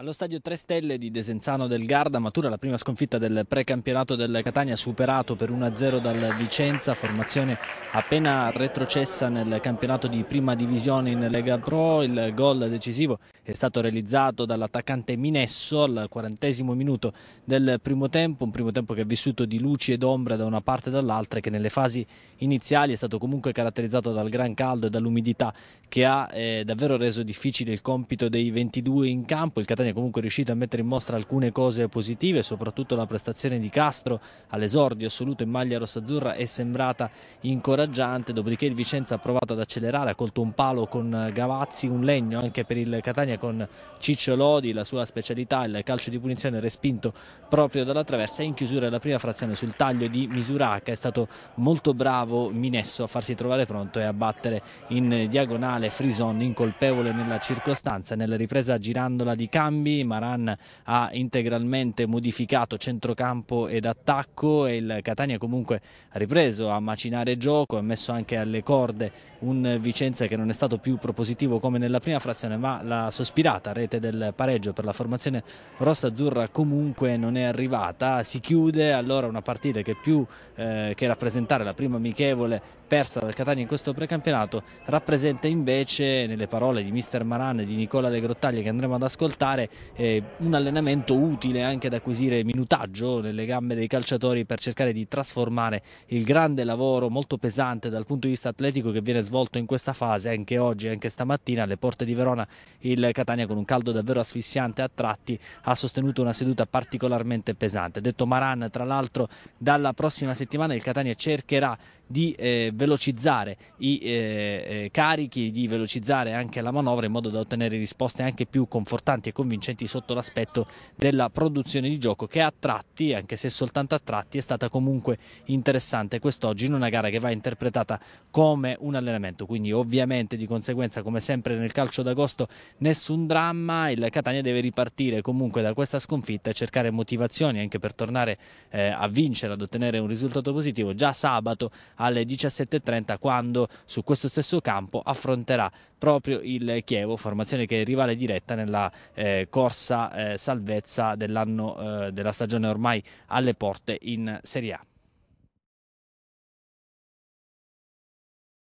Allo stadio 3 Stelle di Desenzano del Garda matura la prima sconfitta del precampionato del Catania superato per 1-0 dal Vicenza, formazione appena retrocessa nel campionato di prima divisione in Lega Pro. Il gol decisivo è stato realizzato dall'attaccante Minesso al quarantesimo minuto del primo tempo, un primo tempo che è vissuto di luci ed ombre da una parte e dall'altra e che nelle fasi iniziali è stato comunque caratterizzato dal gran caldo e dall'umidità che ha eh, davvero reso difficile il compito dei 22 in campo. Il Catania Catania comunque riuscito a mettere in mostra alcune cose positive, soprattutto la prestazione di Castro all'esordio assoluto in maglia rossazzurra è sembrata incoraggiante, dopodiché il Vicenza ha provato ad accelerare, ha colto un palo con Gavazzi, un legno anche per il Catania con Ciccio Lodi, la sua specialità, il calcio di punizione respinto proprio dalla traversa e in chiusura della prima frazione sul taglio di Misuracca è stato molto bravo Minesso a farsi trovare pronto e a battere in diagonale Frison incolpevole nella circostanza, nella ripresa girandola di cambio cambi, Maran ha integralmente modificato centrocampo ed attacco e il Catania comunque ha ripreso a macinare gioco, ha messo anche alle corde un Vicenza che non è stato più propositivo come nella prima frazione ma la sospirata rete del pareggio per la formazione rossa-azzurra comunque non è arrivata, si chiude allora una partita che più eh, che rappresentare la prima amichevole persa dal Catania in questo precampionato rappresenta invece nelle parole di mister Maran e di Nicola De Grottaglia che andremo ad ascoltare eh, un allenamento utile anche ad acquisire minutaggio nelle gambe dei calciatori per cercare di trasformare il grande lavoro molto pesante dal punto di vista atletico che viene svolto in questa fase anche oggi e anche stamattina alle porte di Verona il Catania con un caldo davvero asfissiante a tratti ha sostenuto una seduta particolarmente pesante detto Maran tra l'altro dalla prossima settimana il Catania cercherà di eh, velocizzare i eh, eh, carichi, di velocizzare anche la manovra in modo da ottenere risposte anche più confortanti e convincenti sotto l'aspetto della produzione di gioco che a tratti, anche se soltanto a tratti, è stata comunque interessante quest'oggi in una gara che va interpretata come un allenamento, quindi ovviamente di conseguenza come sempre nel calcio d'agosto nessun dramma, il Catania deve ripartire comunque da questa sconfitta e cercare motivazioni anche per tornare eh, a vincere, ad ottenere un risultato positivo già sabato alle 17 7.30 quando su questo stesso campo affronterà proprio il Chievo, formazione che è rivale diretta nella eh, corsa eh, salvezza dell'anno eh, della stagione ormai alle porte in Serie A.